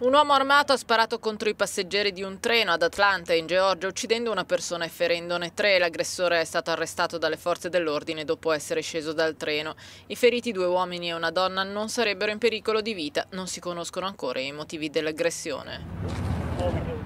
Un uomo armato ha sparato contro i passeggeri di un treno ad Atlanta, in Georgia, uccidendo una persona e ferendone tre. L'aggressore è stato arrestato dalle forze dell'ordine dopo essere sceso dal treno. I feriti, due uomini e una donna, non sarebbero in pericolo di vita. Non si conoscono ancora i motivi dell'aggressione.